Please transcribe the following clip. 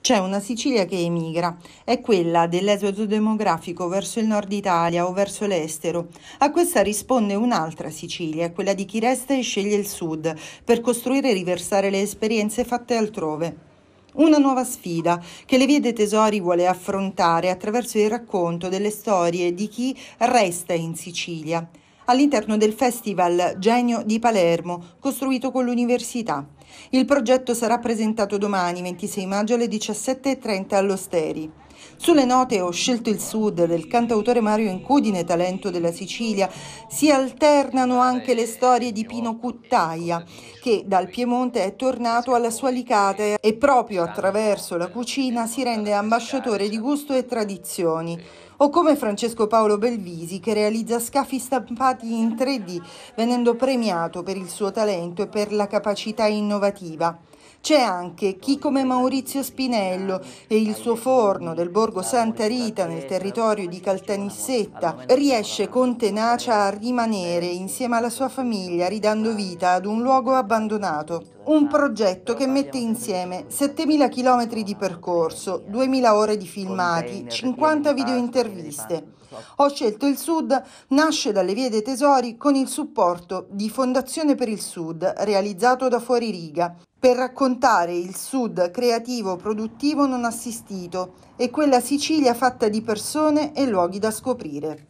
C'è una Sicilia che emigra, è quella dell'esodo demografico verso il nord Italia o verso l'estero. A questa risponde un'altra Sicilia, quella di chi resta e sceglie il sud, per costruire e riversare le esperienze fatte altrove. Una nuova sfida che le vie dei tesori vuole affrontare attraverso il racconto delle storie di chi resta in Sicilia all'interno del Festival Genio di Palermo, costruito con l'Università. Il progetto sarà presentato domani, 26 maggio alle 17.30 all'Osteri. Sulle note ho scelto il sud del cantautore Mario Incudine, talento della Sicilia. Si alternano anche le storie di Pino Cuttaia, che dal Piemonte è tornato alla sua Licata e proprio attraverso la cucina si rende ambasciatore di gusto e tradizioni o come Francesco Paolo Belvisi che realizza scafi stampati in 3D venendo premiato per il suo talento e per la capacità innovativa. C'è anche chi come Maurizio Spinello e il suo forno del borgo Santa Rita nel territorio di Caltanissetta riesce con tenacia a rimanere insieme alla sua famiglia ridando vita ad un luogo abbandonato un progetto che mette insieme 7.000 km di percorso, 2.000 ore di filmati, 50 video interviste. Ho scelto il Sud, nasce dalle vie dei tesori con il supporto di Fondazione per il Sud, realizzato da Fuoririga, per raccontare il Sud creativo, produttivo non assistito e quella Sicilia fatta di persone e luoghi da scoprire.